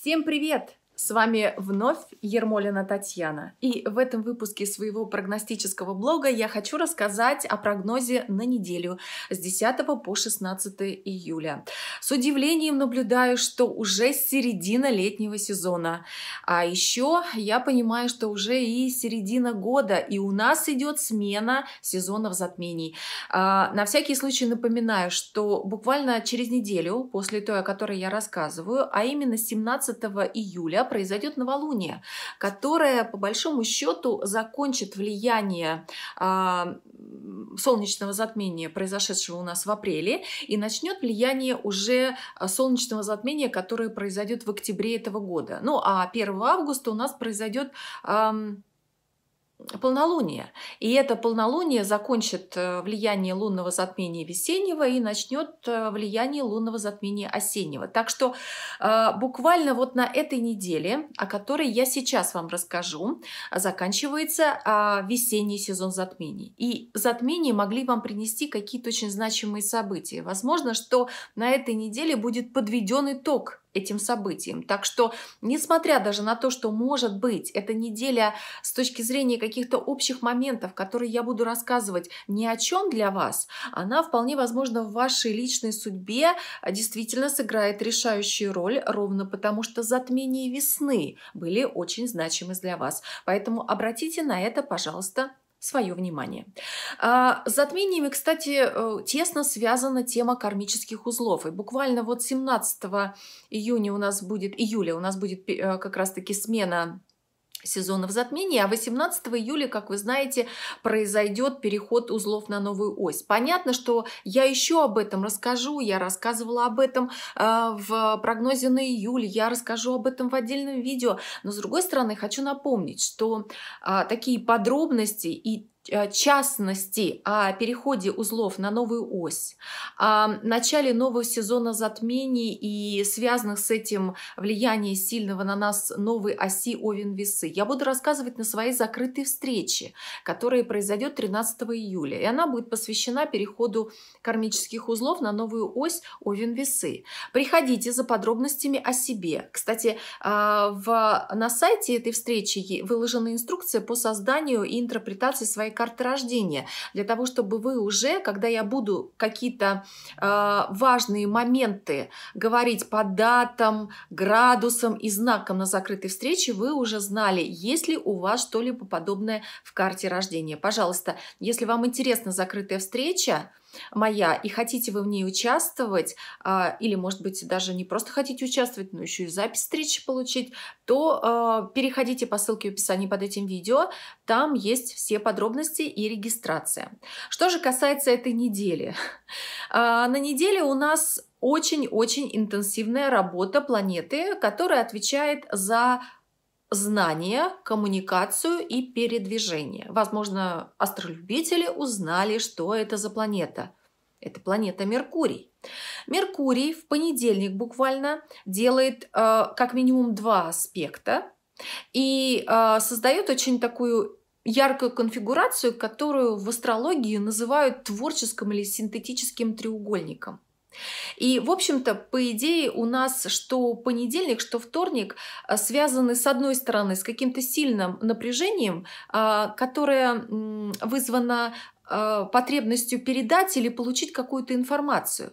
Всем привет! С вами вновь Ермолина Татьяна. И в этом выпуске своего прогностического блога я хочу рассказать о прогнозе на неделю с 10 по 16 июля. С удивлением наблюдаю, что уже середина летнего сезона. А еще я понимаю, что уже и середина года, и у нас идет смена сезонов затмений. А, на всякий случай напоминаю, что буквально через неделю после той, о которой я рассказываю, а именно 17 июля произойдет новолуние, которое, по большому счету, закончит влияние а, солнечного затмения, произошедшего у нас в апреле, и начнет влияние уже а, солнечного затмения, которое произойдет в октябре этого года. Ну а 1 августа у нас произойдет полнолуние. И это полнолуние закончит э, влияние лунного затмения весеннего и начнет э, влияние лунного затмения осеннего. Так что э, буквально вот на этой неделе, о которой я сейчас вам расскажу, заканчивается а, весенний сезон затмений. И затмения могли вам принести какие-то очень значимые события. Возможно, что на этой неделе будет подведен итог этим событием. Так что, несмотря даже на то, что, может быть, эта неделя с точки зрения каких-то общих моментов, которые я буду рассказывать ни о чем для вас, она вполне возможно в вашей личной судьбе а, действительно сыграет решающую роль, ровно потому что затмения весны были очень значимы для вас. Поэтому обратите на это, пожалуйста, свое внимание. А, с затмениями, кстати, э, тесно связана тема кармических узлов. И буквально вот 17 июня у нас будет, июля у нас будет э, как раз-таки смена сезонов затмений, а 18 июля, как вы знаете, произойдет переход узлов на новую ось. Понятно, что я еще об этом расскажу, я рассказывала об этом э, в прогнозе на июль, я расскажу об этом в отдельном видео, но с другой стороны хочу напомнить, что э, такие подробности и Э, частности о переходе узлов на новую ось, о начале нового сезона затмений и связанных с этим влияние сильного на нас новой оси Овен-Весы. Я буду рассказывать на своей закрытой встрече, которая произойдет 13 июля. И она будет посвящена переходу кармических узлов на новую ось Овен-Весы. Приходите за подробностями о себе. Кстати, э, в, на сайте этой встречи выложена инструкция по созданию и интерпретации своей карты рождения, для того, чтобы вы уже, когда я буду какие-то э, важные моменты говорить по датам, градусам и знакам на закрытой встрече, вы уже знали, есть ли у вас что-либо подобное в карте рождения. Пожалуйста, если вам интересна закрытая встреча, моя, и хотите вы в ней участвовать, а, или, может быть, даже не просто хотите участвовать, но еще и запись встречи получить, то а, переходите по ссылке в описании под этим видео, там есть все подробности и регистрация. Что же касается этой недели? А, на неделе у нас очень-очень интенсивная работа планеты, которая отвечает за знания, коммуникацию и передвижение. Возможно, астролюбители узнали, что это за планета. Это планета Меркурий. Меркурий в понедельник буквально делает э, как минимум два аспекта и э, создает очень такую яркую конфигурацию, которую в астрологии называют творческим или синтетическим треугольником – и, в общем-то, по идее у нас что понедельник, что вторник э, связаны, с одной стороны, с каким-то сильным напряжением, а, которое вызвано э, потребностью передать или получить какую-то информацию.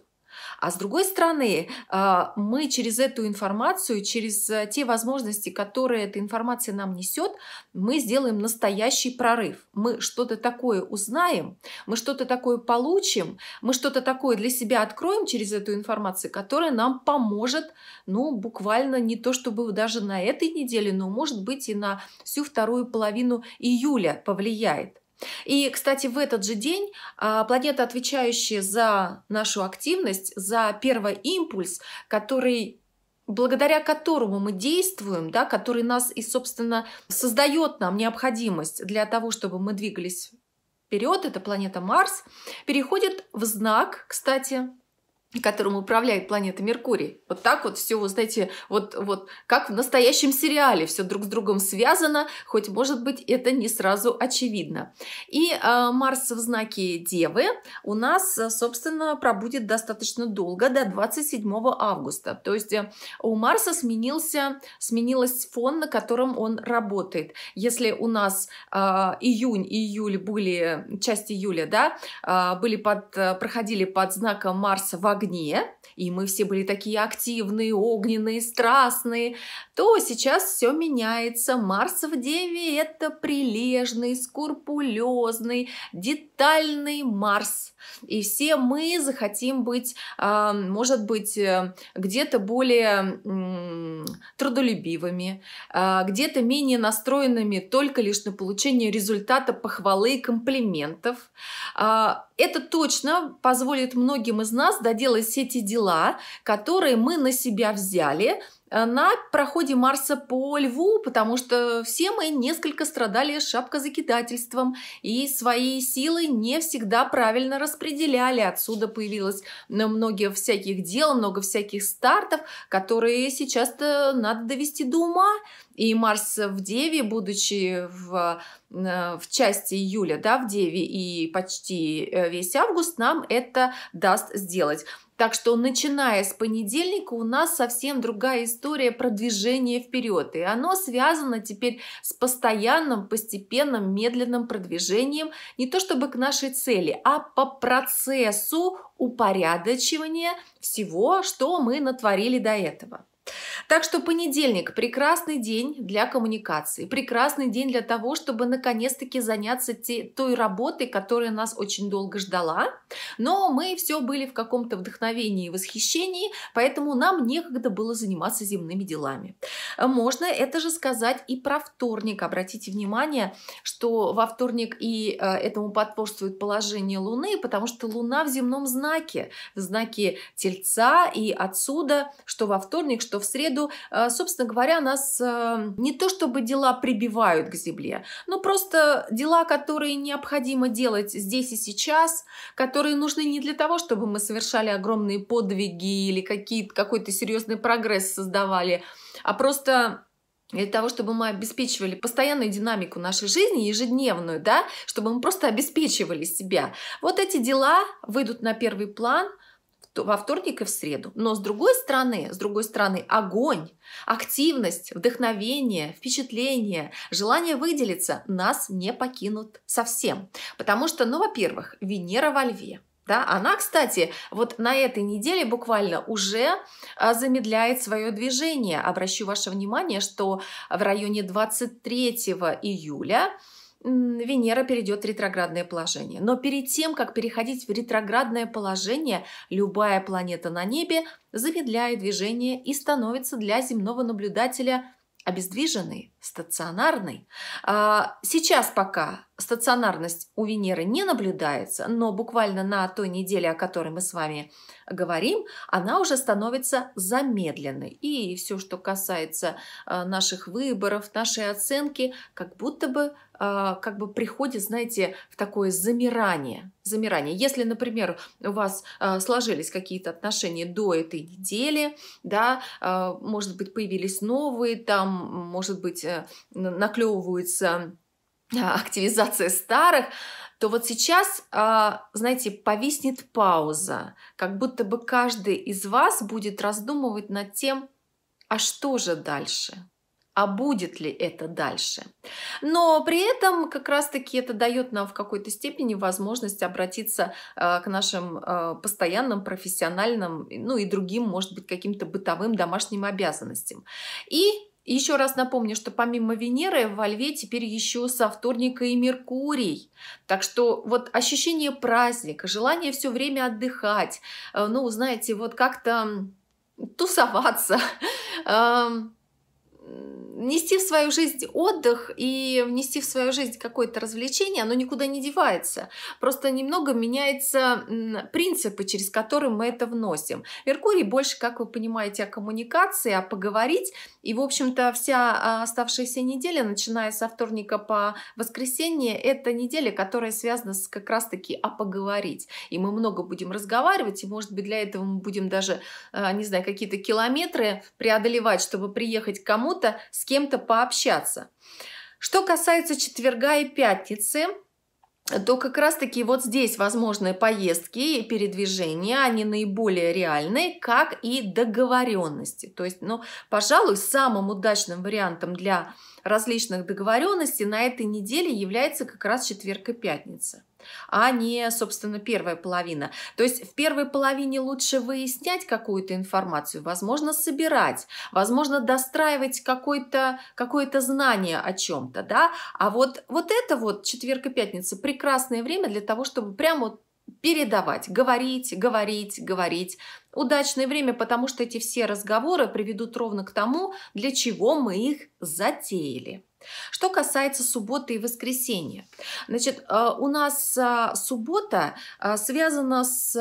А с другой стороны, а, мы через эту информацию, через э, те возможности, которые эта информация нам несет, мы сделаем настоящий прорыв. Мы что-то такое узнаем, мы что-то такое получим, мы что-то такое для себя откроем через эту информацию, которая нам поможет, ну, буквально не то чтобы даже на этой неделе, но, может быть, и на всю вторую половину июля повлияет. И, кстати, в этот же день а, планета, отвечающая за нашу активность, за первый импульс, который благодаря которому мы действуем, да, который нас и, собственно, создает нам необходимость для того, чтобы мы двигались вперед, это планета Марс, переходит в знак, кстати, которым управляет планета Меркурий. Вот так вот все, знаете, вот, вот как в настоящем сериале все друг с другом связано, хоть, может быть, это не сразу очевидно. И э, Марс в знаке Девы у нас, собственно, пробудет достаточно долго, до 27 августа. То есть э, у Марса сменился, сменилась фон, на котором он работает. Если у нас э, июнь, июль были, э, часть июля, да, э, были под, э, проходили под знаком Марса в огне, и мы все были такие активные, огненные, страстные, то сейчас все меняется. Марс в Деве – это прилежный, скрупулезный, детальный Марс. И все мы захотим быть, а, может быть, э, где-то более трудолюбивыми, а, где-то менее настроенными только лишь на получение результата похвалы и комплиментов, а, это точно позволит многим из нас доделать все те дела, которые мы на себя взяли, э, на проходе Марса по Льву, потому что все мы несколько страдали шапкозакидательством и свои силы не всегда правильно распределяли. Отсюда появилось э, много всяких дел, много всяких стартов, которые сейчас надо довести до ума. И Марс в Деве, будучи в, э, в части июля, да, в Деве и почти э, весь август, нам это даст сделать. Так что, начиная с понедельника, у нас совсем другая история продвижения вперед. И оно связано теперь с постоянным, постепенным, медленным продвижением не то чтобы к нашей цели, а по процессу упорядочивания всего, что мы натворили до этого. Так что понедельник – прекрасный день для коммуникации, прекрасный день для того, чтобы наконец-таки заняться те, той работой, которая нас очень долго ждала. Но мы все были в каком-то вдохновении и восхищении, поэтому нам некогда было заниматься земными делами. Можно это же сказать и про вторник. Обратите внимание, что во вторник и э, этому подпорствует положение Луны, потому что Луна в земном знаке, в знаке Тельца, и отсюда, что во вторник, что что в среду, э, собственно говоря, нас э, не то чтобы дела прибивают к земле, но просто дела, которые необходимо делать здесь и сейчас, которые нужны не для того, чтобы мы совершали огромные подвиги или какие какой-то серьезный прогресс создавали, а просто для того, чтобы мы обеспечивали постоянную динамику нашей жизни, ежедневную, да, чтобы мы просто обеспечивали себя. Вот эти дела выйдут на первый план – во вторник и в среду. Но с другой стороны, с другой стороны, огонь, активность, вдохновение, впечатление, желание выделиться нас не покинут совсем. Потому что, ну, во-первых, Венера во льве – да, она, кстати, вот на этой неделе буквально уже а, замедляет свое движение. Обращу ваше внимание, что в районе 23 июля Венера перейдет в ретроградное положение. Но перед тем, как переходить в ретроградное положение, любая планета на небе замедляет движение и становится для земного наблюдателя обездвиженной стационарной. А, сейчас пока стационарность у Венеры не наблюдается, но буквально на той неделе, о которой мы с вами говорим, она уже становится замедленной. И все, что касается а, наших выборов, нашей оценки, как будто бы а, как бы приходит, знаете, в такое замирание. Замирание. Если, например, у вас сложились какие-то отношения до этой недели, да, может быть, появились новые, там, может быть, Э, наклевывается э, активизация старых, то вот сейчас, а, знаете, повиснет пауза, как будто бы каждый из вас будет раздумывать над тем, а что же дальше? а будет ли это дальше. Но при этом как раз-таки это дает нам в какой-то степени возможность обратиться э, к нашим постоянным, профессиональным, ну и другим, может быть, каким-то бытовым домашним обязанностям. И еще раз напомню, что помимо Венеры во Льве теперь еще со вторника и Меркурий. Так что вот ощущение праздника, желание все время отдыхать, э, ну, знаете, вот как-то тусоваться, эм, внести в свою жизнь отдых и внести в свою жизнь какое-то развлечение, оно никуда не девается. Просто немного меняются принципы, через которые мы это вносим. Меркурий больше, как вы понимаете, о коммуникации, о а поговорить. И, в общем-то, вся а, оставшаяся неделя, начиная со вторника по воскресенье, это неделя, которая связана с как раз-таки о «А поговорить. И мы много будем разговаривать, и, может быть, для этого мы будем даже, не знаю, какие-то километры преодолевать, чтобы приехать к кому-то, с кем-то пообщаться. Что касается четверга и пятницы, то как раз-таки вот здесь возможные поездки и передвижения, они наиболее реальны, как и договоренности. То есть, ну, пожалуй, самым удачным вариантом для различных договоренностей на этой неделе является как раз четверг и пятница а не, собственно, первая половина. То есть в первой половине лучше выяснять какую-то информацию, возможно, собирать, возможно, достраивать какое-то какое знание о чем-то, да. А вот, вот это вот четверг и пятница – прекрасное время для того, чтобы прямо вот передавать, говорить, говорить, говорить. Удачное время, потому что эти все разговоры приведут ровно к тому, для чего мы их затеяли. Что касается субботы и воскресенья. Значит, э, у нас а, суббота а, связана с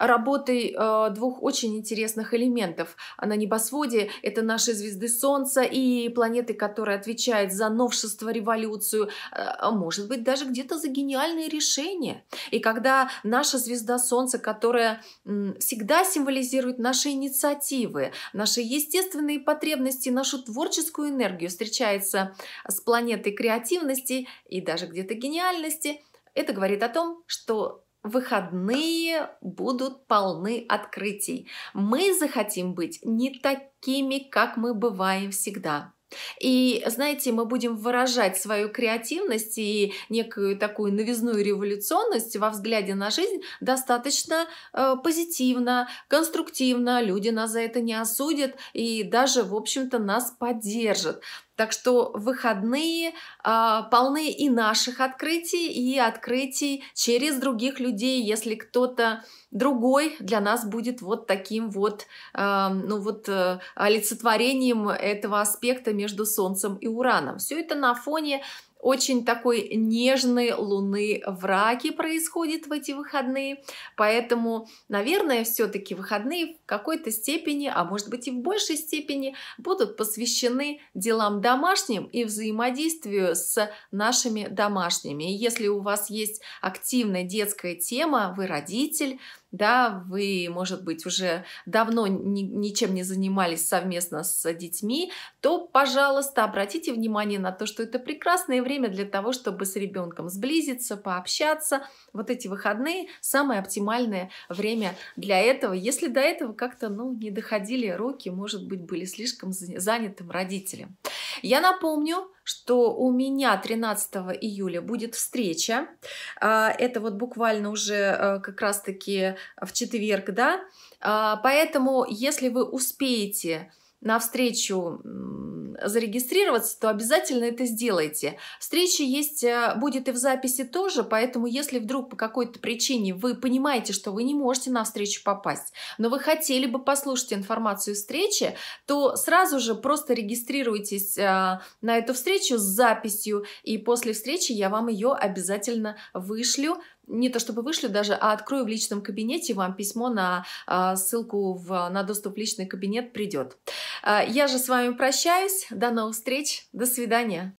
работой э, двух очень интересных элементов на небосводе. Это наши звезды Солнца и планеты, которая отвечает за новшество, революцию, э, может быть, даже где-то за гениальные решения. И когда наша звезда Солнца, которая э, всегда символизирует наши инициативы, наши естественные потребности, нашу творческую энергию, встречается с планетой креативности и даже где-то гениальности, это говорит о том, что выходные будут полны открытий. Мы захотим быть не такими, как мы бываем всегда. И, знаете, мы будем выражать свою креативность и некую такую новизную революционность во взгляде на жизнь достаточно э, позитивно, конструктивно. Люди нас за это не осудят и даже, в общем-то, нас поддержат. Так что выходные э, полны и наших открытий, и открытий через других людей, если кто-то другой для нас будет вот таким вот, э, ну вот э, олицетворением этого аспекта между Солнцем и Ураном. Все это на фоне очень такой нежной луны в раке происходит в эти выходные. Поэтому, наверное, все-таки выходные в какой-то степени, а может быть и в большей степени, будут посвящены делам домашним и взаимодействию с нашими домашними. И если у вас есть активная детская тема, вы родитель, да, вы, может быть, уже давно ни, ничем не занимались совместно с детьми, то, пожалуйста, обратите внимание на то, что это прекрасное время для того, чтобы с ребенком сблизиться, пообщаться. Вот эти выходные самое оптимальное время для этого. Если до этого как-то, ну, не доходили руки, может быть, были слишком занятым родителем. Я напомню, что у меня 13 июля будет встреча. А, это вот буквально уже э, как раз-таки в четверг, да. А, поэтому, если вы успеете на встречу зарегистрироваться, то обязательно это сделайте. Встреча есть, э, будет и в записи тоже, поэтому если вдруг по какой-то причине вы понимаете, что вы не можете на встречу попасть, но вы хотели бы послушать информацию встречи, то сразу же просто регистрируйтесь э, на эту встречу с записью, и после встречи я вам ее обязательно вышлю не то чтобы вышли даже, а открою в личном кабинете, вам письмо на а, ссылку в, на доступ в личный кабинет придет. А, я же с вами прощаюсь, до новых встреч, до свидания.